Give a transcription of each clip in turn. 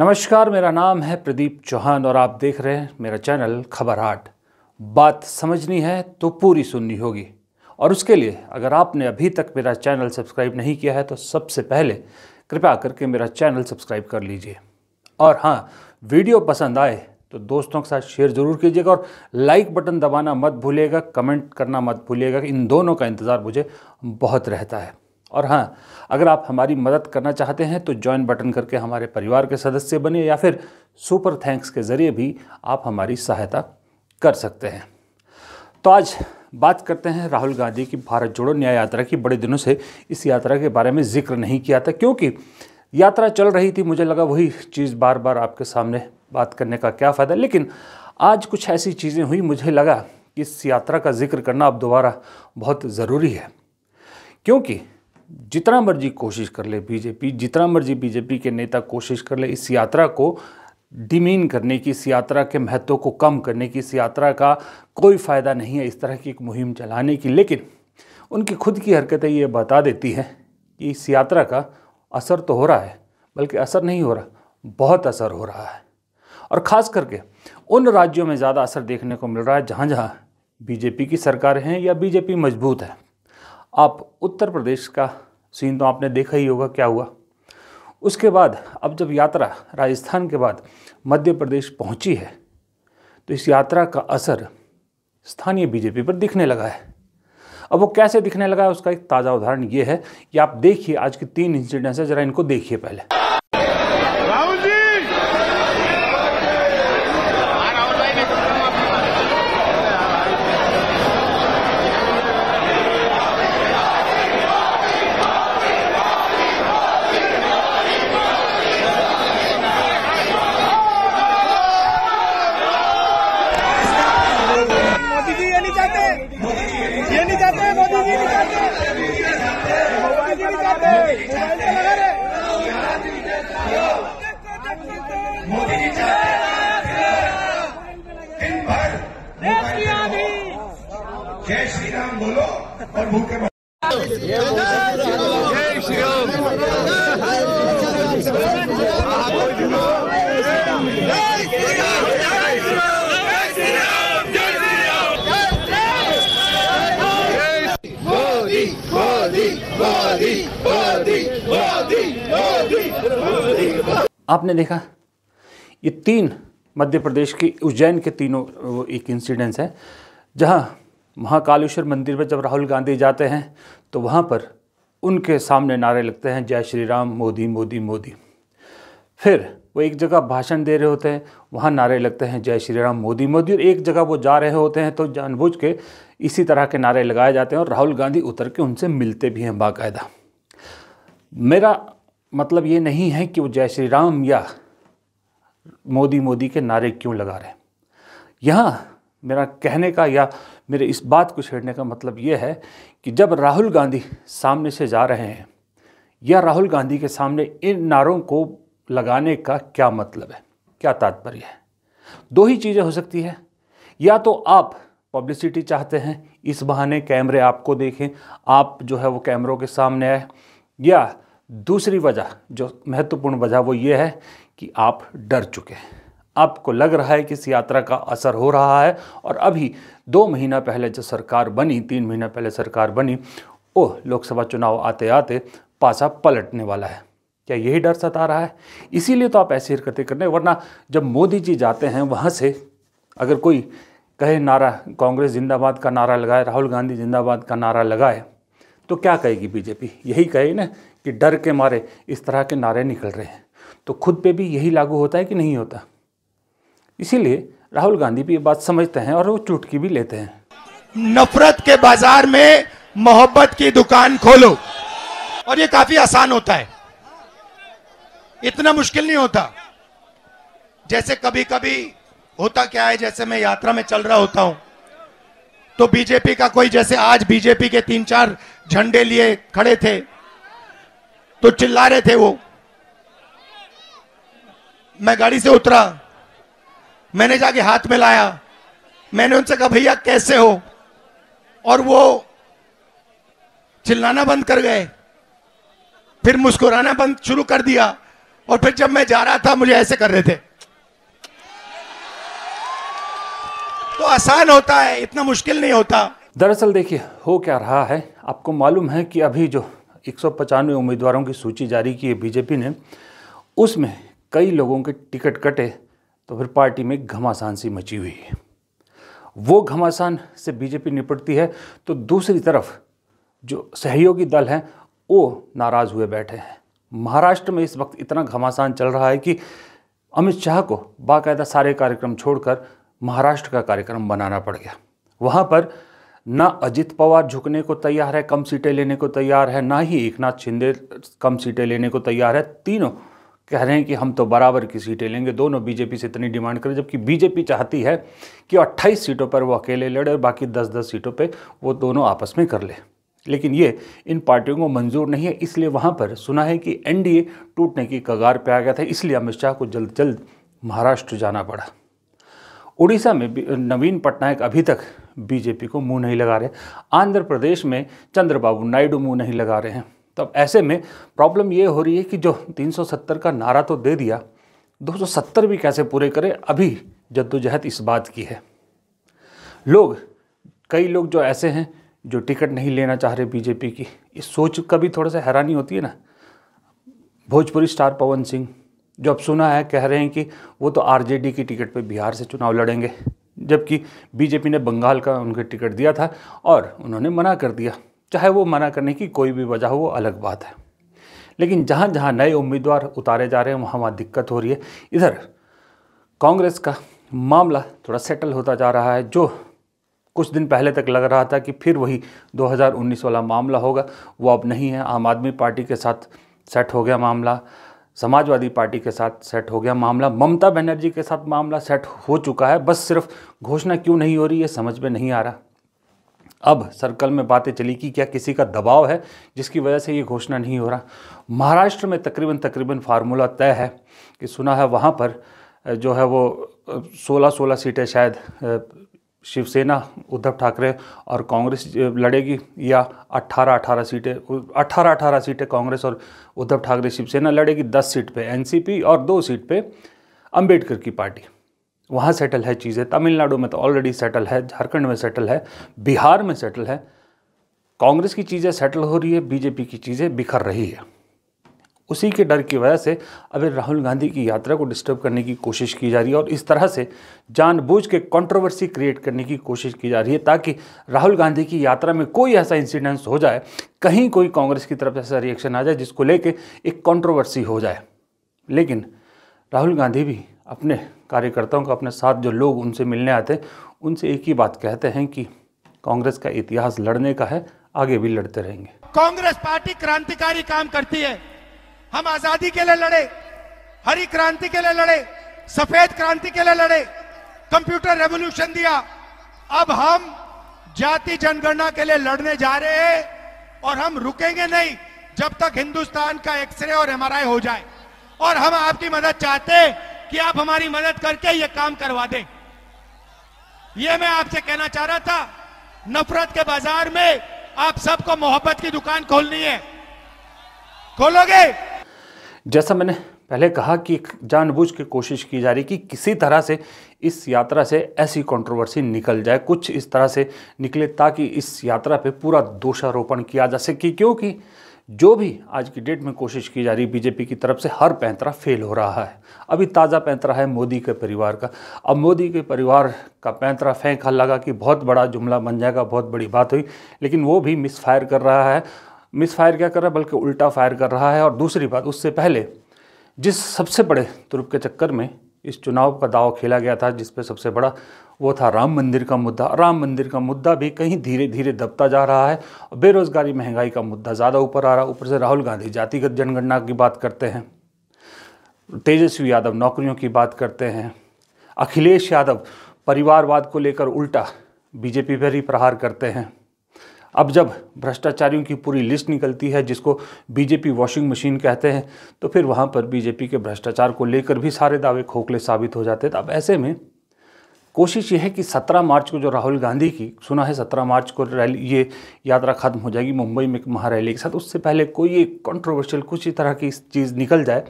नमस्कार मेरा नाम है प्रदीप चौहान और आप देख रहे हैं मेरा चैनल खबर हाट बात समझनी है तो पूरी सुननी होगी और उसके लिए अगर आपने अभी तक मेरा चैनल सब्सक्राइब नहीं किया है तो सबसे पहले कृपया करके मेरा चैनल सब्सक्राइब कर लीजिए और हाँ वीडियो पसंद आए तो दोस्तों के साथ शेयर ज़रूर कीजिएगा और लाइक बटन दबाना मत भूलिएगा कमेंट करना मत भूलिएगा इन दोनों का इंतज़ार मुझे बहुत रहता है और हाँ अगर आप हमारी मदद करना चाहते हैं तो ज्वाइन बटन करके हमारे परिवार के सदस्य बने या फिर सुपर थैंक्स के ज़रिए भी आप हमारी सहायता कर सकते हैं तो आज बात करते हैं राहुल गांधी की भारत जोड़ो न्याय यात्रा की बड़े दिनों से इस यात्रा के बारे में जिक्र नहीं किया था क्योंकि यात्रा चल रही थी मुझे लगा वही चीज़ बार बार आपके सामने बात करने का क्या फ़ायदा लेकिन आज कुछ ऐसी चीज़ें हुई मुझे लगा कि इस यात्रा का जिक्र करना अब दोबारा बहुत ज़रूरी है क्योंकि जितना मर्जी कोशिश कर ले बीजेपी जितना मर्जी बीजेपी के नेता कोशिश कर ले इस यात्रा को डिमीन करने की इस यात्रा के महत्व को कम करने की इस यात्रा का कोई फ़ायदा नहीं है इस तरह की एक मुहिम चलाने की लेकिन उनकी खुद की हरकतें ये बता देती हैं कि इस यात्रा का असर तो हो रहा है बल्कि असर नहीं हो रहा बहुत असर हो रहा है और ख़ास करके उन राज्यों में ज़्यादा असर देखने को मिल रहा है जहाँ जहाँ बीजेपी की सरकार हैं या बीजेपी मजबूत है आप उत्तर प्रदेश का सीन तो आपने देखा ही होगा क्या हुआ उसके बाद अब जब यात्रा राजस्थान के बाद मध्य प्रदेश पहुंची है तो इस यात्रा का असर स्थानीय बीजेपी पर दिखने लगा है अब वो कैसे दिखने लगा है उसका एक ताज़ा उदाहरण ये है कि आप देखिए आज के तीन इंसिडेंट है जरा इनको देखिए पहले राहुल जी मोदी जी ये नहीं चाहते ये नहीं चाहते मोदी जी नहीं चाहते मोदी जी नहीं चाहते तो मोदी जी दिन भर जय श्री राम बोलो और भूखे जय श्री राम आपने देखा ये तीन मध्य प्रदेश की उज्जैन के तीनों वो एक इंसिडेंस है जहाँ महाकालेश्वर मंदिर में जब राहुल गांधी जाते हैं तो वहाँ पर उनके सामने नारे लगते हैं जय श्री राम मोदी मोदी मोदी फिर वो एक जगह भाषण दे रहे होते हैं वहाँ नारे लगते हैं जय श्री राम मोदी मोदी और एक जगह वो जा रहे होते हैं तो जानबूझ के इसी तरह के नारे लगाए जाते हैं और राहुल गांधी उतर के उनसे मिलते भी हैं बाकायदा मेरा मतलब ये नहीं है कि वो जय श्री राम या मोदी मोदी के नारे क्यों लगा रहे यहाँ मेरा कहने का या मेरे इस बात को छेड़ने का मतलब ये है कि जब राहुल गांधी सामने से जा रहे हैं या राहुल गांधी के सामने इन नारों को लगाने का क्या मतलब है क्या तात्पर्य है दो ही चीज़ें हो सकती है या तो आप पब्लिसिटी चाहते हैं इस बहाने कैमरे आपको देखें आप जो है वो कैमरों के सामने आए या दूसरी वजह जो महत्वपूर्ण वजह वो ये है कि आप डर चुके हैं आपको लग रहा है कि इस यात्रा का असर हो रहा है और अभी दो महीना पहले जो सरकार बनी तीन महीना पहले सरकार बनी वो लोकसभा चुनाव आते आते पासा पलटने वाला है क्या यही डर सता रहा है इसीलिए तो आप ऐसी हरकतें करने वरना जब मोदी जी जाते हैं वहाँ से अगर कोई कहे नारा कांग्रेस जिंदाबाद का नारा लगाए राहुल गांधी जिंदाबाद का नारा लगाए तो क्या कहेगी बीजेपी यही कहे ना कि डर के मारे इस तरह के नारे निकल रहे हैं तो खुद पे भी यही लागू होता है कि नहीं होता इसीलिए राहुल गांधी भी ये बात समझते हैं और वो चुटकी भी लेते हैं नफरत के बाजार में मोहब्बत की दुकान खोलो और ये काफी आसान होता है इतना मुश्किल नहीं होता जैसे कभी कभी होता क्या है जैसे मैं यात्रा में चल रहा होता हूं तो बीजेपी का कोई जैसे आज बीजेपी के तीन चार झंडे लिए खड़े थे तो चिल्ला रहे थे वो मैं गाड़ी से उतरा मैंने जाके हाथ में लाया मैंने उनसे कहा भैया कैसे हो और वो चिल्लाना बंद कर गए फिर मुस्कुराना बंद शुरू कर दिया और फिर जब मैं जा रहा था मुझे ऐसे कर रहे थे तो आसान होता है इतना मुश्किल नहीं होता दरअसल देखिए हो क्या रहा है आपको मालूम है कि अभी जो एक उम्मीदवारों की सूची जारी की है बीजेपी ने उसमें कई लोगों के टिकट कटे तो फिर पार्टी में घमासान सी मची हुई है वो घमासान से बीजेपी निपटती है तो दूसरी तरफ जो सहयोगी दल हैं वो नाराज़ हुए बैठे हैं महाराष्ट्र में इस वक्त इतना घमासान चल रहा है कि अमित शाह को बाकायदा सारे कार्यक्रम छोड़कर महाराष्ट्र का कार्यक्रम बनाना पड़ गया वहाँ पर ना अजित पवार झुकने को तैयार है कम सीटें लेने को तैयार है ना ही एक नाथ शिंदे कम सीटें लेने को तैयार है तीनों कह रहे हैं कि हम तो बराबर की सीटें लेंगे दोनों बीजेपी से इतनी डिमांड करें जबकि बीजेपी चाहती है कि 28 सीटों पर वो अकेले लड़े और बाकी 10-10 सीटों पे वो दोनों आपस में कर ले लेकिन ये इन पार्टियों को मंजूर नहीं है इसलिए वहाँ पर सुना है कि एन टूटने की कगार पर आ गया था इसलिए अमित शाह को जल्द जल्द महाराष्ट्र जाना पड़ा उड़ीसा में नवीन पटनायक अभी तक बीजेपी को मुंह नहीं लगा रहे आंध्र प्रदेश में चंद्रबाबू नायडू मुंह नहीं लगा रहे हैं तब तो ऐसे में प्रॉब्लम ये हो रही है कि जो 370 का नारा तो दे दिया 270 भी कैसे पूरे करें अभी जद्दोजहद इस बात की है लोग कई लोग जो ऐसे हैं जो टिकट नहीं लेना चाह रहे बीजेपी की इस सोच का भी थोड़ा सा हैरानी होती है ना भोजपुरी स्टार पवन सिंह जो अब सुना है कह रहे हैं कि वो तो आरजेडी की टिकट पे बिहार से चुनाव लड़ेंगे जबकि बीजेपी ने बंगाल का उनके टिकट दिया था और उन्होंने मना कर दिया चाहे वो मना करने की कोई भी वजह हो वो अलग बात है लेकिन जहाँ जहाँ नए उम्मीदवार उतारे जा रहे हैं वहाँ वहाँ दिक्कत हो रही है इधर कांग्रेस का मामला थोड़ा सेटल होता जा रहा है जो कुछ दिन पहले तक लग रहा था कि फिर वही 2019 वाला मामला होगा वो अब नहीं है आम आदमी पार्टी के साथ सेट हो गया मामला समाजवादी पार्टी के साथ सेट हो गया मामला ममता बनर्जी के साथ मामला सेट हो चुका है बस सिर्फ घोषणा क्यों नहीं हो रही है समझ में नहीं आ रहा अब सर्कल में बातें चली कि क्या किसी का दबाव है जिसकी वजह से ये घोषणा नहीं हो रहा महाराष्ट्र में तकरीबन तकरीबन फार्मूला तय है कि सुना है वहाँ पर जो है वो सोलह सोलह सीटें शायद शिवसेना उद्धव ठाकरे और कांग्रेस लड़ेगी या 18 18 सीटें 18 18 सीटें कांग्रेस और उद्धव ठाकरे शिवसेना लड़ेगी 10 सीट पे एनसीपी और दो सीट पे अंबेडकर की पार्टी वहाँ सेटल है चीज़ें तमिलनाडु में तो ऑलरेडी सेटल है झारखंड में सेटल है बिहार में सेटल है कांग्रेस की चीज़ें सेटल हो रही है बीजेपी की चीज़ें बिखर रही है उसी के डर की वजह से अभी राहुल गांधी की यात्रा को डिस्टर्ब करने की कोशिश की जा रही है और इस तरह से जानबूझ के कंट्रोवर्सी क्रिएट करने की कोशिश की जा रही है ताकि राहुल गांधी की यात्रा में कोई ऐसा इंसिडेंस हो जाए कहीं कोई कांग्रेस की तरफ ऐसा रिएक्शन आ जाए जिसको लेके एक कंट्रोवर्सी हो जाए लेकिन राहुल गांधी भी अपने कार्यकर्ताओं को अपने साथ जो लोग उनसे मिलने आते हैं उनसे एक ही बात कहते हैं कि कांग्रेस का इतिहास लड़ने का है आगे भी लड़ते रहेंगे कांग्रेस पार्टी क्रांतिकारी काम करती है हम आजादी के लिए लड़े हरी क्रांति के लिए लड़े सफेद क्रांति के लिए लड़े कंप्यूटर रेवोल्यूशन दिया अब हम जाति जनगणना के लिए लड़ने जा रहे हैं और हम रुकेंगे नहीं जब तक हिंदुस्तान का एक्सरे और एमआरआई हो जाए और हम आपकी मदद चाहते हैं कि आप हमारी मदद करके ये काम करवा दें ये मैं आपसे कहना चाह रहा था नफरत के बाजार में आप सबको मोहब्बत की दुकान खोलनी है खोलोगे जैसा मैंने पहले कहा कि जानबूझ के कोशिश की जा रही कि किसी तरह से इस यात्रा से ऐसी कंट्रोवर्सी निकल जाए कुछ इस तरह से निकले ताकि इस यात्रा पे पूरा दोषारोपण किया जा सके क्योंकि जो भी आज की डेट में कोशिश की जा रही बीजेपी की तरफ से हर पैंतरा फेल हो रहा है अभी ताज़ा पैंतरा है मोदी के परिवार का अब मोदी के परिवार का पैंतरा फेंका लगा कि बहुत बड़ा जुमला बन जाएगा बहुत बड़ी बात हुई लेकिन वो भी मिसफायर कर रहा है मिस फायर क्या कर रहा है बल्कि उल्टा फायर कर रहा है और दूसरी बात उससे पहले जिस सबसे बड़े तुर्क के चक्कर में इस चुनाव का दाव खेला गया था जिस पर सबसे बड़ा वो था राम मंदिर का मुद्दा राम मंदिर का मुद्दा भी कहीं धीरे धीरे दबता जा रहा है और बेरोज़गारी महंगाई का मुद्दा ज़्यादा ऊपर आ रहा है ऊपर से राहुल गांधी जातिगत जनगणना की बात करते हैं तेजस्वी यादव नौकरियों की बात करते हैं अखिलेश यादव परिवारवाद को लेकर उल्टा बीजेपी पर ही प्रहार करते हैं अब जब भ्रष्टाचारियों की पूरी लिस्ट निकलती है जिसको बीजेपी वॉशिंग मशीन कहते हैं तो फिर वहाँ पर बीजेपी के भ्रष्टाचार को लेकर भी सारे दावे खोखले साबित हो जाते हैं तो अब ऐसे में कोशिश ये है कि 17 मार्च को जो राहुल गांधी की सुना है 17 मार्च को रैली ये यात्रा खत्म हो जाएगी मुंबई में एक महारैली के साथ उससे पहले कोई एक कंट्रोवर्शियल कुछ ही तरह की चीज़ निकल जाए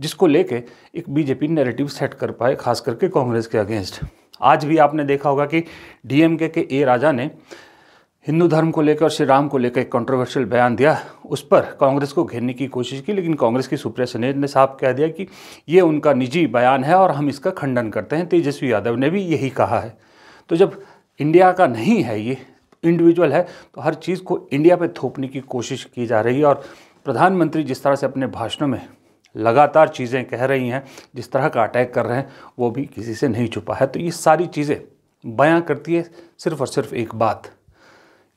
जिसको लेके एक बीजेपी नैरेटिव सेट कर पाए खास करके कांग्रेस के अगेंस्ट आज भी आपने देखा होगा कि डीएमके के ए राजा ने हिंदू धर्म को लेकर और श्री राम को लेकर एक कंट्रोवर्शियल बयान दिया उस पर कांग्रेस को घेरने की कोशिश की लेकिन कांग्रेस की सुप्रिया सनेज ने साफ कह दिया कि ये उनका निजी बयान है और हम इसका खंडन करते हैं तेजस्वी यादव ने भी यही कहा है तो जब इंडिया का नहीं है ये इंडिविजुअल है तो हर चीज़ को इंडिया पर थोपने की कोशिश की जा रही है और प्रधानमंत्री जिस तरह से अपने भाषणों में लगातार चीज़ें कह रही हैं जिस तरह का अटैक कर रहे हैं वो भी किसी से नहीं छुपा है तो ये सारी चीज़ें बयां करती है सिर्फ और सिर्फ एक बात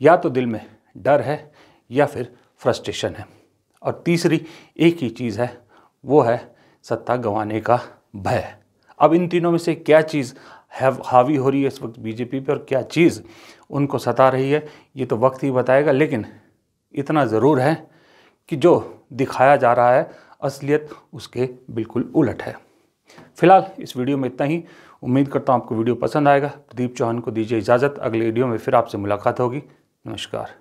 या तो दिल में डर है या फिर फ्रस्ट्रेशन है और तीसरी एक ही चीज़ है वो है सत्ता गंवाने का भय अब इन तीनों में से क्या चीज़ हैव हावी हो रही है इस वक्त बीजेपी पर और क्या चीज़ उनको सता रही है ये तो वक्त ही बताएगा लेकिन इतना ज़रूर है कि जो दिखाया जा रहा है असलियत उसके बिल्कुल उलट है फिलहाल इस वीडियो में इतना ही उम्मीद करता हूँ आपको वीडियो पसंद आएगा प्रदीप चौहान को दीजिए इजाज़त अगले वीडियो में फिर आपसे मुलाकात होगी नमस्कार